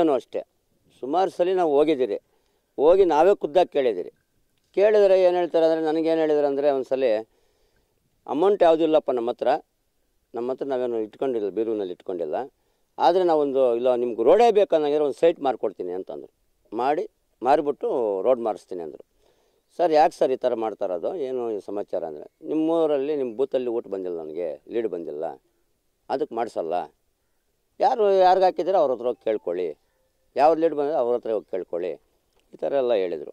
ರಸ್ತೆನೂ ಅಷ್ಟೇ ಸುಮಾರು ಸಲ ನಾವು ಹೋಗಿದ್ದೀರಿ ಹೋಗಿ ನಾವೇ ಖುದ್ದಾಗಿ ಕೇಳಿದ್ದೀರಿ ಕೇಳಿದರೆ ಏನು ಹೇಳ್ತಾರೆ ಅಂದರೆ ನನಗೇನು ಹೇಳಿದ್ರು ಅಂದರೆ ಒಂದು ಸಲ ಅಮೌಂಟ್ ಯಾವುದೂ ಇಲ್ಲಪ್ಪ ನಮ್ಮ ಹತ್ರ ನಮ್ಮ ಹತ್ರ ನಾವೇನು ಇಟ್ಕೊಂಡಿಲ್ಲ ಬೀರೂನಲ್ಲಿ ಇಟ್ಕೊಂಡಿಲ್ಲ ಆದರೆ ನಾವೊಂದು ಇಲ್ಲ ನಿಮ್ಗೆ ರೋಡೇ ಬೇಕಂದಂಗೆ ಒಂದು ಸೈಟ್ ಮಾರ್ಕೊಡ್ತೀನಿ ಅಂತಂದರು ಮಾಡಿ ಮಾರಿಬಿಟ್ಟು ರೋಡ್ ಮಾರಿಸ್ತೀನಿ ಅಂದರು ಸರ್ ಯಾಕೆ ಸರ್ ಈ ಥರ ಮಾಡ್ತಾರದು ಏನು ಏನು ಸಮಾಚಾರ ಅಂದರೆ ನಿಮ್ಮೂರಲ್ಲಿ ನಿಮ್ಮ ಬೂತಲ್ಲಿ ಊಟ ಬಂದಿಲ್ಲ ನನಗೆ ಲೀಡ್ ಬಂದಿಲ್ಲ ಅದಕ್ಕೆ ಮಾಡಿಸಲ್ಲ ಯಾರು ಯಾರಿಗಾಕಿದ್ರೆ ಅವ್ರ ಹತ್ರ ಹೋಗಿ ಕೇಳ್ಕೊಳ್ಳಿ ಯಾವ ಲೀಡ್ ಬಂದರೆ ಅವ್ರ ಹತ್ರ ಹೋಗಿ ಕೇಳ್ಕೊಳ್ಳಿ ಈ ಥರ ಎಲ್ಲ ಹೇಳಿದರು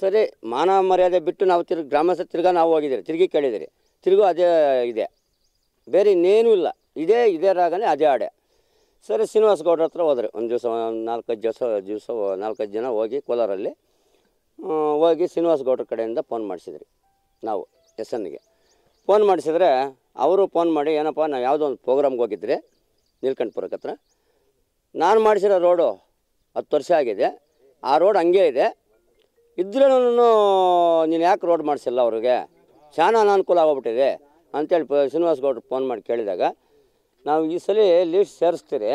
ಸರಿ ಮಾನ ಮರ್ಯಾದೆ ಬಿಟ್ಟು ನಾವು ತಿರ್ಗಿ ಗ್ರಾಮಸ್ಥರು ತಿರ್ಗಾ ನಾವು ಹೋಗಿದ್ದೀರಿ ತಿರುಗಿ ಕೇಳಿದಿರಿ ತಿರುಗೂ ಅದೇ ಇದೆ ಬೇರೆ ಇನ್ನೇನೂ ಇಲ್ಲ ಇದೇ ಇದೇ ರಾಗನೇ ಅದೇ ಹಾಡೆ ಸರಿ ಶ್ರೀನಿವಾಸ ಗೌಡ್ರ ಹತ್ರ ಹೋದ್ರೆ ಒಂದು ದಿವಸ ನಾಲ್ಕೈದು ದಿವಸ ದಿವಸ ನಾಲ್ಕೈದು ಜನ ಹೋಗಿ ಕೋಲಾರಲ್ಲಿ ಹೋಗಿ ಶ್ರೀನಿವಾಸ ಗೌಡ್ರ ಕಡೆಯಿಂದ ಫೋನ್ ಮಾಡಿಸಿದ್ರಿ ನಾವು ಎಸ್ ಎನ್ಗೆ ಫೋನ್ ಮಾಡಿಸಿದ್ರೆ ಅವರು ಫೋನ್ ಮಾಡಿ ಏನಪ್ಪ ನಾವು ಯಾವುದೋ ಒಂದು ಪ್ರೋಗ್ರಾಮ್ಗೆ ಹೋಗಿದ್ರಿ ನೀಲ್ಕಂಠಪುರಕ್ಕೆ ಹತ್ರ ನಾನು ಮಾಡಿಸಿರೋ ರೋಡು ಹತ್ತು ವರ್ಷ ಆಗಿದೆ ಆ ರೋಡ್ ಹಂಗೆ ಇದೆ ಇದ್ರೂ ನೀನು ಯಾಕೆ ರೋಡ್ ಮಾಡಿಸಿಲ್ಲ ಅವ್ರಿಗೆ ಚೆನ್ನಾಗಿ ಅನಾನುಕೂಲ ಆಗೋಗ್ಬಿಟ್ಟಿದೆ ಅಂತೇಳಿ ಶ್ರೀನಿವಾಸ ಗೌಡ್ರು ಫೋನ್ ಮಾಡಿ ಕೇಳಿದಾಗ ನಾವು ಈ ಸಲ ಲೀಸ್ಟ್ ಸೇರಿಸ್ತೀರಿ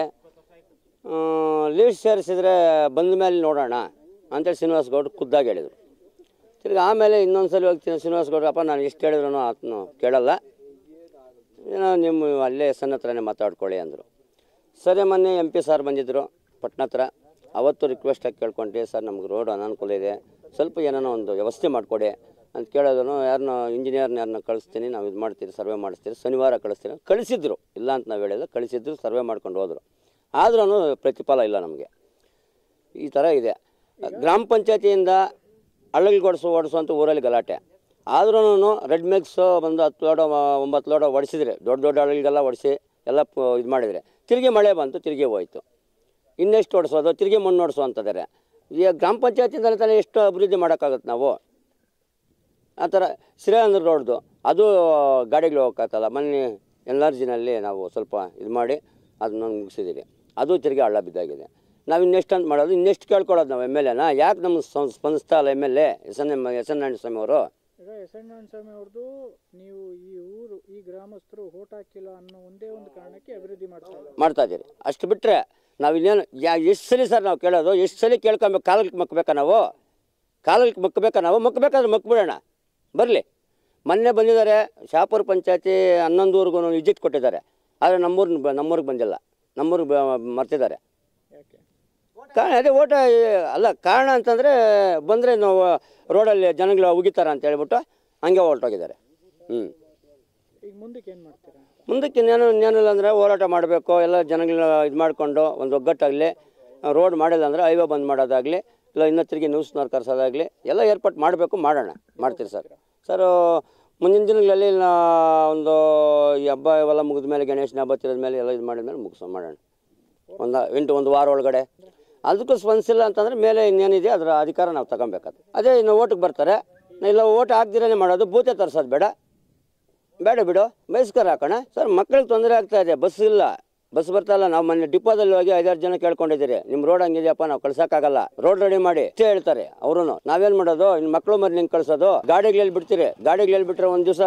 ಲೀಸ್ಟ್ ಸೇರಿಸಿದ್ರೆ ಬಂದ ಮೇಲೆ ನೋಡೋಣ ಅಂತೇಳಿ ಶ್ರೀನಿವಾಸ ಗೌಡ್ರು ಖುದ್ದಾಗಿ ಹೇಳಿದರು ತಿರ್ಗಿ ಆಮೇಲೆ ಇನ್ನೊಂದು ಸಲ ಹೋಗ್ತೀನಿ ಶ್ರೀನಿವಾಸ ಗೌಡ್ರು ಅಪ್ಪ ನಾನು ಎಷ್ಟು ಹೇಳಿದ್ರು ಆತನು ಕೇಳಲ್ಲ ಏನೋ ನಿಮ್ಮ ಅಲ್ಲೇ ಎಸ್ ಹತ್ರನೇ ಮಾತಾಡ್ಕೊಳ್ಳಿ ಅಂದರು ಸರಿ ಮೊನ್ನೆ ಎಮ್ ಪಿ ಸಾರ್ ಬಂದಿದ್ದರು ಪಟ್ನ ಹತ್ರ ಅವತ್ತು ರಿಕ್ವೆಸ್ಟ್ ಆಗಿ ಕೇಳ್ಕೊಂಡು ಸರ್ ನಮ್ಗೆ ರೋಡ್ ಅನಾನುಕೂಲ ಇದೆ ಸ್ವಲ್ಪ ಏನೋ ಒಂದು ವ್ಯವಸ್ಥೆ ಮಾಡಿಕೊಡಿ ಅಂತ ಕೇಳೋದನ್ನು ಯಾರನ್ನ ಇಂಜಿನಿಯರ್ನ ಯಾರನ್ನ ಕಳಿಸ್ತೀನಿ ನಾವು ಇದು ಮಾಡ್ತೀರಿ ಸರ್ವೆ ಮಾಡಿಸ್ತೀರಿ ಶನಿವಾರ ಕಳಿಸ್ತೀನಿ ಕಳಿಸಿದ್ರು ಇಲ್ಲ ಅಂತ ನಾವು ಹೇಳಿದ್ರೆ ಕಳಿಸಿದ್ರು ಸರ್ವೆ ಮಾಡ್ಕೊಂಡು ಹೋದರು ಆದ್ರೂ ಪ್ರತಿಫಲ ಇಲ್ಲ ನಮಗೆ ಈ ಥರ ಇದೆ ಗ್ರಾಮ ಪಂಚಾಯತಿಯಿಂದ ಓಡಿಸು ಅಂತ ಊರಲ್ಲಿ ಗಲಾಟೆ ಆದ್ರೂ ರೆಡ್ ಮಿಕ್ಸ್ ಒಂದು ಹತ್ತು ಲೋಡ ಒಂಬತ್ತು ಲೋಡ ಹೊಡಿಸಿದ್ರೆ ದೊಡ್ಡ ದೊಡ್ಡ ಹಳ್ಳಿಗೆಲ್ಲ ಹೊಡಿಸಿ ಎಲ್ಲ ಇದು ಮಾಡಿದರೆ ತಿರುಗಿ ಮಳೆ ಬಂತು ತಿರುಗಿ ಹೋಯಿತು ಇನ್ನೆಷ್ಟು ಓಡಿಸೋದು ತಿರುಗಿ ಮಣ್ಣು ಓಡಿಸೋ ಅಂತಂದರೆ ಈಗ ಗ್ರಾಮ ಪಂಚಾಯತಿಂದಲೇ ತಾನೇ ಎಷ್ಟು ಅಭಿವೃದ್ಧಿ ಮಾಡೋಕ್ಕಾಗತ್ತೆ ನಾವು ಆ ಥರ ಶ್ರೀರಂಗ ರೋಡ್ದು ಅದು ಗಾಡಿಗಳು ಹೋಗಕ್ಕಲ್ಲ ಮೊನ್ನೆ ಎನರ್ಜಿನಲ್ಲಿ ನಾವು ಸ್ವಲ್ಪ ಇದು ಮಾಡಿ ಅದನ್ನ ಮುಗಿಸಿದ್ದೀವಿ ಅದು ತಿರುಗಿ ಹಳ್ಳ ಬಿದ್ದಾಗಿದೆ ನಾವು ಇನ್ನೆಷ್ಟು ಅಂತ ಮಾಡೋದು ಇನ್ನೆಷ್ಟು ಕೇಳ್ಕೊಳ್ಳೋದು ನಾವು ಎಮ್ ಎಲ್ ಎನ ಯಾಕೆ ನಮ್ಮ ಸ್ಪಂದಿಸ್ತಾ ಇಲ್ಲ M L A S N M S N Swamy ಅವರು ಎಸ್ ಎನ್ ಸ್ವಾಮಿ ಅವ್ರದ್ದು ನೀವು ಈ ಊರು ಈ ಗ್ರಾಮಸ್ಥರು ಊಟ ಹಾಕಿಲ್ಲ ಅನ್ನೋ ಒಂದೇ ಒಂದು ಕಾರಣಕ್ಕೆ ಅಭಿವೃದ್ಧಿ ಮಾಡ್ತಾ ಮಾಡ್ತಾ ಇದ್ದೀರಿ ಅಷ್ಟು ಬಿಟ್ಟರೆ ನಾವು ಇನ್ನೇನು ಯಾ ಎಷ್ಟು ಸಲ ಸರ್ ನಾವು ಕೇಳೋದು ಎಷ್ಟು ಸಲ ಕೇಳ್ಕೊಬೇಕು ಕಾಲಕ್ಕೆ ಮಕ್ಕಬೇಕಾ ನಾವು ಕಾಲಕ್ಕೆ ಮಕ್ಕಬೇಕಾ ನಾವು ಮಕ್ಕಬೇಕಾದ್ರೆ ಮಕ್ಬಿಡೋಣ ಬರಲಿ ಮೊನ್ನೆ ಬಂದಿದ್ದಾರೆ ಶಾಪುರ ಪಂಚಾಯತಿ ಹನ್ನೊಂದೂರಿಗೂ ವಿಸಿಟ್ ಕೊಟ್ಟಿದ್ದಾರೆ ಆದರೆ ನಮ್ಮೂರು ನಮ್ಮೂರಿಗೆ ಬಂದಿಲ್ಲ ನಮ್ಮೂರಿಗೆ ಮರ್ತಿದ್ದಾರೆ ಕಾರಣ ಅದೇ ಓಟ ಅಲ್ಲ ಕಾರಣ ಅಂತಂದರೆ ಬಂದರೆ ನಾವು ರೋಡಲ್ಲಿ ಜನಗಳು ಉಗಿತಾರ ಅಂತ ಹೇಳ್ಬಿಟ್ಟು ಹಂಗೆ ಹೊರಟೋಗಿದ್ದಾರೆ ಹ್ಞೂ ಈಗ ಮುಂದಕ್ಕೆ ಏನು ಮಾಡ್ತೀರಾ ಮುಂದಕ್ಕೆ ಇನ್ನೇನು ಇನ್ನೇನಿಲ್ಲ ಅಂದರೆ ಹೋರಾಟ ಮಾಡಬೇಕು ಎಲ್ಲ ಜನಗಳನ್ನ ಇದು ಮಾಡಿಕೊಂಡು ಒಂದು ಒಗ್ಗಟ್ಟಾಗಲಿ ರೋಡ್ ಮಾಡಿಲ್ಲ ಅಂದರೆ ಹೈವೇ ಬಂದ್ ಮಾಡೋದಾಗಲಿ ಇಲ್ಲ ಇನ್ನೂ ತಿರುಗಿ ನ್ಯೂಸ್ನವ್ರು ಕರೆಸೋದಾಗಲಿ ಎಲ್ಲ ಏರ್ಪಾಟ್ ಮಾಡಬೇಕು ಮಾಡೋಣ ಮಾಡ್ತೀರಿ ಸರ್ ಸರ್ ಮುಂದಿನ ದಿನಗಳಲ್ಲಿ ಒಂದು ಈ ಹಬ್ಬ ಇವೆಲ್ಲ ಮುಗಿದ ಮೇಲೆ ಗಣೇಶನ ಹಬ್ಬ ತಿರೋದ ಮೇಲೆ ಎಲ್ಲ ಇದು ಮಾಡಿದ ಮೇಲೆ ಮಾಡೋಣ ಒಂದು ಎಂಟು ಒಂದು ವಾರ ಒಳಗಡೆ ಅದಕ್ಕೂ ಸ್ಪಂದಿಸಿಲ್ಲ ಅಂತಂದರೆ ಮೇಲೆ ಇನ್ನೇನಿದೆ ಅದರ ಅಧಿಕಾರ ನಾವು ತಗೊಬೇಕಾದ್ರೆ ಅದೇ ಇನ್ನು ಓಟಕ್ಕೆ ಬರ್ತಾರೆ ಇಲ್ಲ ಓಟ್ ಹಾಕ್ದಿರೇ ಮಾಡೋದು ಬೂತೆ ತರಿಸೋದು ಬೇಡ ಬೇಡ ಬಿಡು ಬಯಸ್ಕರ ಹಾಕೋಣ ಸರ್ ಮಕ್ಕಳಿಗೆ ತೊಂದರೆ ಆಗ್ತಾ ಇದೆ ಬಸ್ ಇಲ್ಲ ಬಸ್ ಬರ್ತಾ ಇಲ್ಲ ನಾವು ಮೊನ್ನೆ ಡಿಪೋದಲ್ಲಿ ಹೋಗಿ ಐದಾರು ಜನ ಕೇಳ್ಕೊಂಡಿದ್ದೀರಿ ನಿಮ್ಮ ರೋಡ್ ಹಂಗಿದೆಯಪ್ಪ ನಾವು ಕಳ್ಸಕ್ಕಾಗಲ್ಲ ರೋಡ್ ರೆಡಿ ಮಾಡಿ ಹೇಳ್ತಾರೆ ಅವರು ನಾವೇನ್ ಮಾಡೋದು ಇನ್ನು ಮಕ್ಕಳು ಮರಿ ನಿಂಗೆ ಕಳ್ಸೋದು ಗಾಡಿಗಳೆಲ್ಲ ಬಿಡ್ತೀರಿ ಗಾಡಿಗಳಲ್ಲಿ ಬಿಟ್ರೆ ಒಂದ್ ದಿವಸ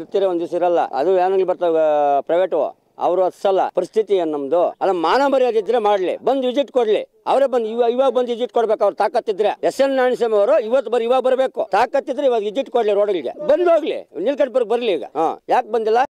ಇರ್ತೀರಿ ಒಂದ್ ದಿವಸ ಇರಲ್ಲ ಅದು ವ್ಯಾನಲ್ಲಿ ಬರ್ತಾವ ಪ್ರೈವೇಟು ಅವರು ಹತ್ಸಲ್ಲ ಪರಿಸ್ಥಿತಿ ನಮ್ದು ಅಲ್ಲ ಮಾನ ಮರ್ಯಾದಿದ್ರೆ ಮಾಡ್ಲಿ ಬಂದ್ ವಿಜಿಟ್ ಕೊಡ್ಲಿ ಅವರೇ ಬಂದು ಇವಾಗ ಬಂದು ವಿಜಿಟ್ ಕೊಡ್ಬೇಕು ಅವ್ರು ತಾಕತ್ತಿದ್ರೆ ಎಸ್ ಎನ್ ನಾರಾಯಣಸ್ವಾಮಿ ಅವರು ಇವತ್ತು ಬರ್ ಇವಾಗ ಬರಬೇಕು ತಾಕತ್ತಿದ್ರೆ ಇವಾಗ ವಿಜಿಟ್ ಕೊಡ್ಲಿ ರೋಡ್ಗೆ ಬಂದ್ ಹೋಗ್ಲಿ ನಿಲ್ಕಟ್ ಬರ್ಲಿ ಈಗ ಹಾ ಯಾಕೆ ಬಂದಿಲ್ಲ